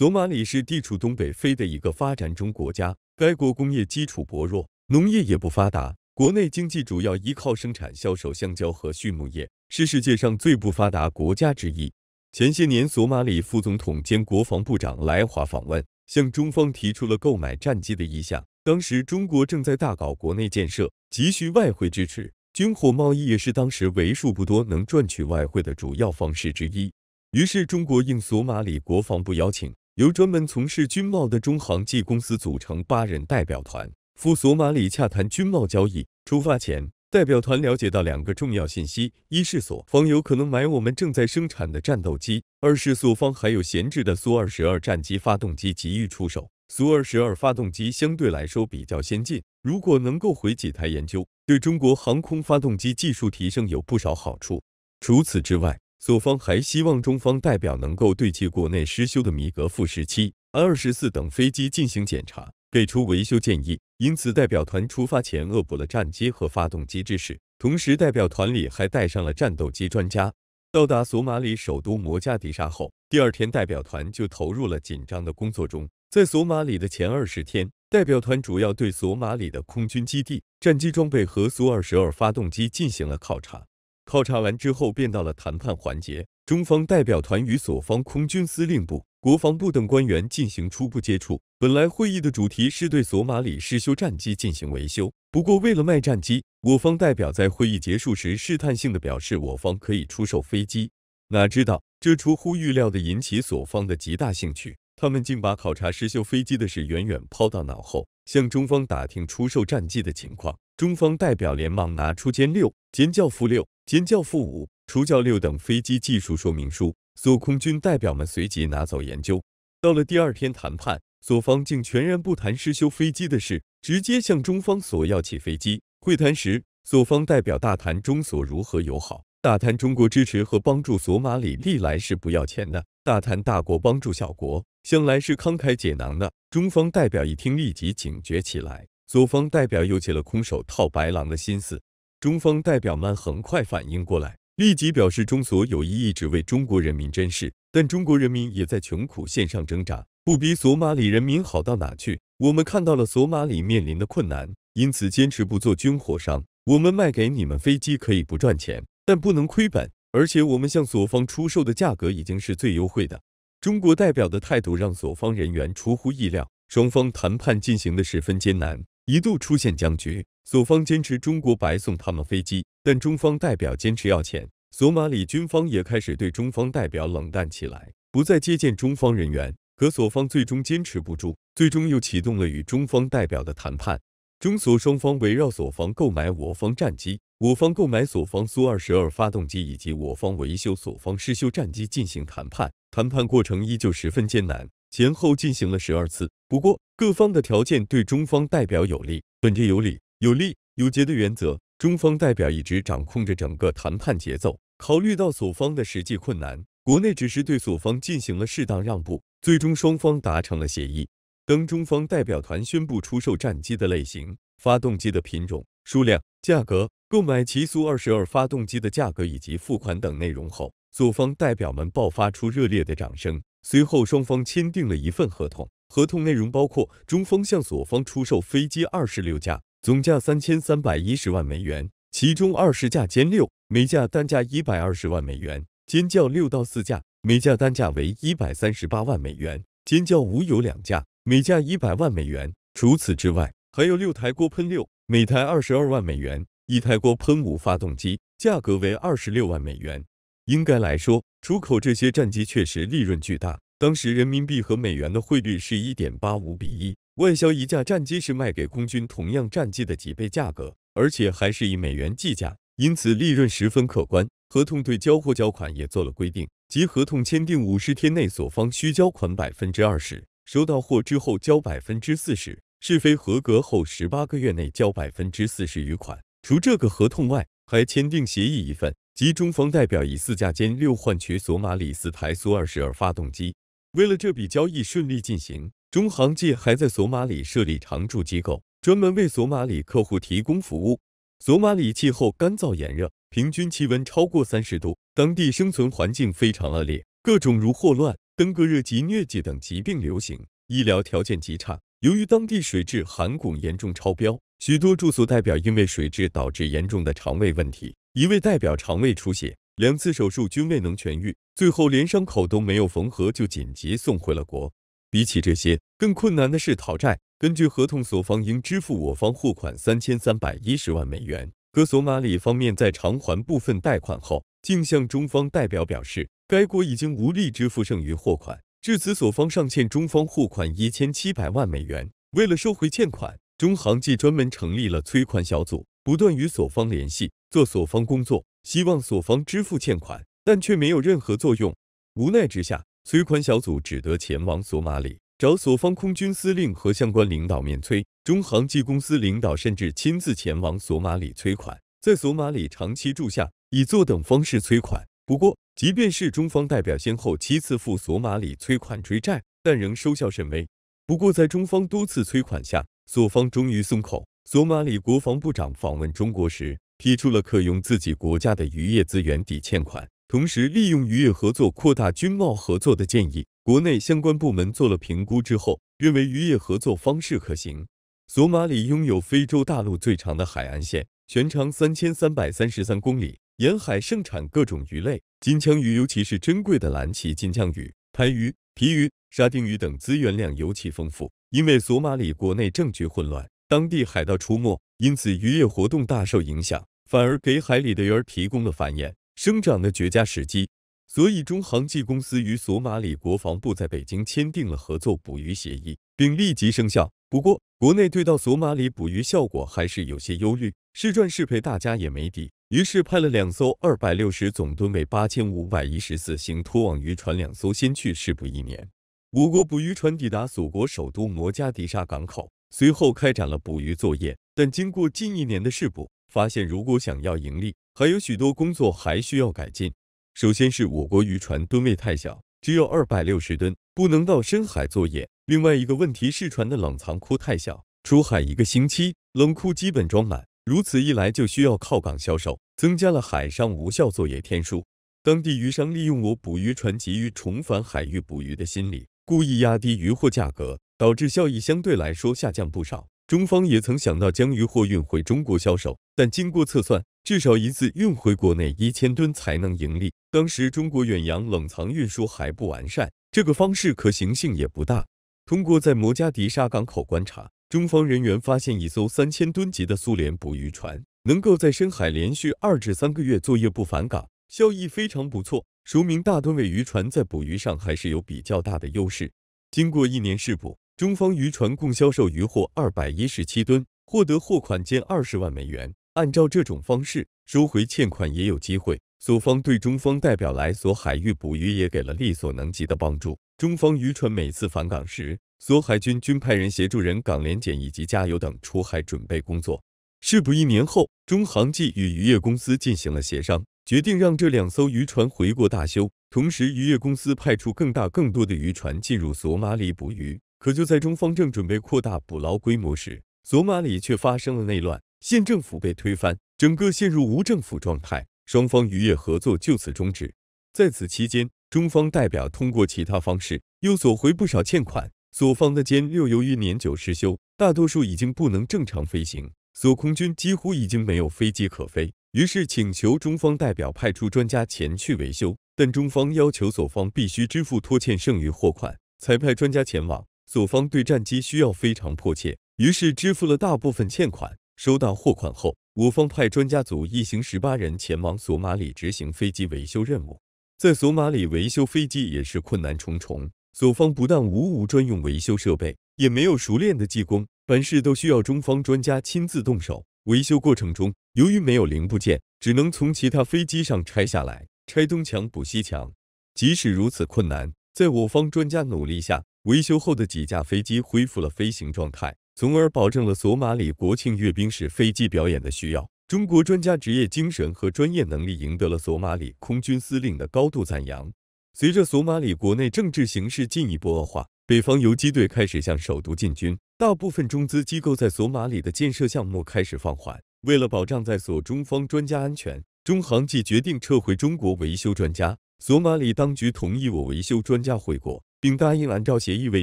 索马里是地处东北非的一个发展中国家，该国工业基础薄弱，农业也不发达，国内经济主要依靠生产、销售香蕉和畜牧业，是世界上最不发达国家之一。前些年，索马里副总统兼国防部长来华访问，向中方提出了购买战机的意向。当时，中国正在大搞国内建设，急需外汇支持，军火贸易也是当时为数不多能赚取外汇的主要方式之一。于是，中国应索马里国防部邀请。由专门从事军贸的中航技公司组成八人代表团，赴索马里洽谈军贸交易。出发前，代表团了解到两个重要信息：一是索方有可能买我们正在生产的战斗机；二是索方还有闲置的苏 -22 战机发动机急于出手。苏 -22 发动机相对来说比较先进，如果能够回几台研究，对中国航空发动机技术提升有不少好处。除此之外，索方还希望中方代表能够对其国内失修的米格负十七、安二十四等飞机进行检查，给出维修建议。因此，代表团出发前恶补了战机和发动机知识。同时，代表团里还带上了战斗机专家。到达索马里首都摩加迪沙后，第二天，代表团就投入了紧张的工作中。在索马里的前二十天，代表团主要对索马里的空军基地、战机装备和苏二十二发动机进行了考察。考察完之后，便到了谈判环节。中方代表团与索方空军司令部、国防部等官员进行初步接触。本来会议的主题是对索马里失修战机进行维修，不过为了卖战机，我方代表在会议结束时试探性的表示我方可以出售飞机。哪知道这出乎预料的引起索方的极大兴趣。他们竟把考察失修飞机的事远远抛到脑后，向中方打听出售战机的情况。中方代表连忙拿出歼六、歼教负六、歼教负五、除教六等飞机技术说明书。所空军代表们随即拿走研究。到了第二天谈判，索方竟全然不谈失修飞机的事，直接向中方索要起飞机。会谈时，索方代表大谈中所如何友好，大谈中国支持和帮助索马里历来是不要钱的，大谈大国帮助小国。向来是慷慨解囊的中方代表一听，立即警觉起来。左方代表又起了空手套白狼的心思。中方代表们很快反应过来，立即表示中所有意一直为中国人民珍视，但中国人民也在穷苦线上挣扎，不比索马里人民好到哪去。我们看到了索马里面临的困难，因此坚持不做军火商。我们卖给你们飞机可以不赚钱，但不能亏本，而且我们向索方出售的价格已经是最优惠的。中国代表的态度让索方人员出乎意料，双方谈判进行的十分艰难，一度出现僵局。索方坚持中国白送他们飞机，但中方代表坚持要钱。索马里军方也开始对中方代表冷淡起来，不再接见中方人员。可索方最终坚持不住，最终又启动了与中方代表的谈判。中苏双方围绕索方购买我方战机，我方购买索方苏 -22 发动机以及我方维修索方失修战机进行谈判。谈判过程依旧十分艰难，前后进行了十二次。不过，各方的条件对中方代表有利，本着有理、有利、有节的原则，中方代表一直掌控着整个谈判节奏。考虑到索方的实际困难，国内只是对索方进行了适当让步，最终双方达成了协议。当中方代表团宣布出售战机的类型、发动机的品种、数量、价格、购买奇苏二十二发动机的价格以及付款等内容后，左方代表们爆发出热烈的掌声。随后，双方签订了一份合同，合同内容包括中方向左方出售飞机二十六架，总价三千三百一十万美元，其中二十架歼六，每架单价一百二十万美元；歼教六到四架，每架单价为一百三十八万美元；歼教五有两架。每架一百万美元。除此之外，还有六台涡喷六，每台二十二万美元；一台涡喷五发动机，价格为二十六万美元。应该来说，出口这些战机确实利润巨大。当时人民币和美元的汇率是一点八五比一，外销一架战机是卖给空军同样战机的几倍价格，而且还是以美元计价，因此利润十分可观。合同对交货交款也做了规定，即合同签订五十天内，所方需交款百分之二十。收到货之后交百分之四十，试飞合格后十八个月内交百分之四十余款。除这个合同外，还签订协议一份，即中方代表以四架歼六换取索马里四台苏二十二发动机。为了这笔交易顺利进行，中航界还在索马里设立常驻机构，专门为索马里客户提供服务。索马里气候干燥炎热，平均气温超过三十度，当地生存环境非常恶劣，各种如霍乱。登革热及疟疾等疾病流行，医疗条件极差。由于当地水质含汞严重超标，许多住宿代表因为水质导致严重的肠胃问题。一位代表肠胃出血，两次手术均未能痊愈，最后连伤口都没有缝合就紧急送回了国。比起这些更困难的是讨债。根据合同，索方应支付我方货款三千三百一十万美元，可索马里方面在偿还部分贷款后，竟向中方代表表示。该国已经无力支付剩余货款，至此索方尚欠中方货款一千七百万美元。为了收回欠款，中航即专门成立了催款小组，不断与索方联系，做索方工作，希望索方支付欠款，但却没有任何作用。无奈之下，催款小组只得前往索马里，找索方空军司令和相关领导面催。中航技公司领导甚至亲自前往索马里催款，在索马里长期住下，以坐等方式催款。不过，即便是中方代表先后七次赴索马里催款追债，但仍收效甚微。不过，在中方多次催款下，索方终于松口。索马里国防部长访问中国时，提出了可用自己国家的渔业资源抵欠款，同时利用渔业合作扩大军贸合作的建议。国内相关部门做了评估之后，认为渔业合作方式可行。索马里拥有非洲大陆最长的海岸线，全长三千三百三十三公里。沿海盛产各种鱼类，金枪鱼，尤其是珍贵的蓝鳍金枪鱼、鲐鱼、皮鱼、沙丁鱼等资源量尤其丰富。因为索马里国内政局混乱，当地海盗出没，因此渔业活动大受影响，反而给海里的鱼儿提供了繁衍生长的绝佳时机。所以，中航技公司与索马里国防部在北京签订了合作捕鱼协议，并立即生效。不过，国内对到索马里捕鱼效果还是有些忧虑，是赚是赔，大家也没底。于是派了两艘二百六十总吨位八千五百一十四型拖网渔船两艘先去试捕一年。我国捕鱼船抵达祖国首都摩加迪沙港口，随后开展了捕鱼作业。但经过近一年的试捕，发现如果想要盈利，还有许多工作还需要改进。首先是我国渔船吨位太小，只有二百六十吨，不能到深海作业。另外一个问题是船的冷藏库太小，出海一个星期，冷库基本装满。如此一来，就需要靠港销售，增加了海上无效作业天数。当地渔商利用我捕鱼船急于重返海域捕鱼的心理，故意压低渔货价格，导致效益相对来说下降不少。中方也曾想到将渔货运回中国销售，但经过测算，至少一次运回国内一千吨才能盈利。当时中国远洋冷藏运输还不完善，这个方式可行性也不大。通过在摩加迪沙港口观察。中方人员发现一艘三千吨级的苏联捕鱼船，能够在深海连续二至三个月作业不返港，效益非常不错，说明大吨位渔船在捕鱼上还是有比较大的优势。经过一年试捕，中方渔船共销售渔获二百一十七吨，获得货款近二十万美元。按照这种方式收回欠款也有机会。苏方对中方代表来所海域捕鱼也给了力所能及的帮助。中方渔船每次返港时。索海军均派人协助人港联检以及加油等出海准备工作。事不宜年后，中航技与渔业公司进行了协商，决定让这两艘渔船回国大修。同时，渔业公司派出更大更多的渔船进入索马里捕鱼。可就在中方正准备扩大捕捞规模时，索马里却发生了内乱，县政府被推翻，整个陷入无政府状态，双方渔业合作就此终止。在此期间，中方代表通过其他方式又索回不少欠款。所方的歼六由于年久失修，大多数已经不能正常飞行，所空军几乎已经没有飞机可飞，于是请求中方代表派出专家前去维修，但中方要求所方必须支付拖欠剩余货款才派专家前往。所方对战机需要非常迫切，于是支付了大部分欠款。收到货款后，我方派专家组一行十八人前往索马里执行飞机维修任务。在索马里维修飞机也是困难重重。索方不但无无专用维修设备，也没有熟练的技工，凡事都需要中方专家亲自动手。维修过程中，由于没有零部件，只能从其他飞机上拆下来，拆东墙补西墙。即使如此困难，在我方专家努力下，维修后的几架飞机恢复了飞行状态，从而保证了索马里国庆阅兵式飞机表演的需要。中国专家职业精神和专业能力赢得了索马里空军司令的高度赞扬。随着索马里国内政治形势进一步恶化，北方游击队开始向首都进军，大部分中资机构在索马里的建设项目开始放缓。为了保障在索中方专家安全，中航即决定撤回中国维修专家。索马里当局同意我维修专家回国，并答应按照协议为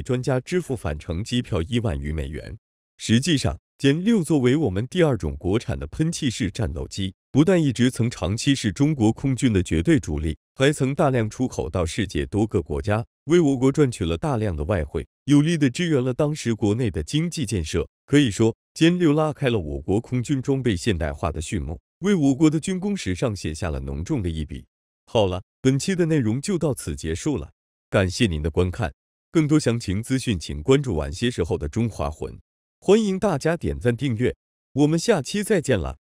专家支付返程机票一万余元。实际上，歼六作为我们第二种国产的喷气式战斗机，不但一直曾长期是中国空军的绝对主力。还曾大量出口到世界多个国家，为我国赚取了大量的外汇，有力的支援了当时国内的经济建设。可以说，歼六拉开了我国空军装备现代化的序幕，为我国的军工史上写下了浓重的一笔。好了，本期的内容就到此结束了，感谢您的观看。更多详情资讯，请关注晚些时候的《中华魂》。欢迎大家点赞订阅，我们下期再见了。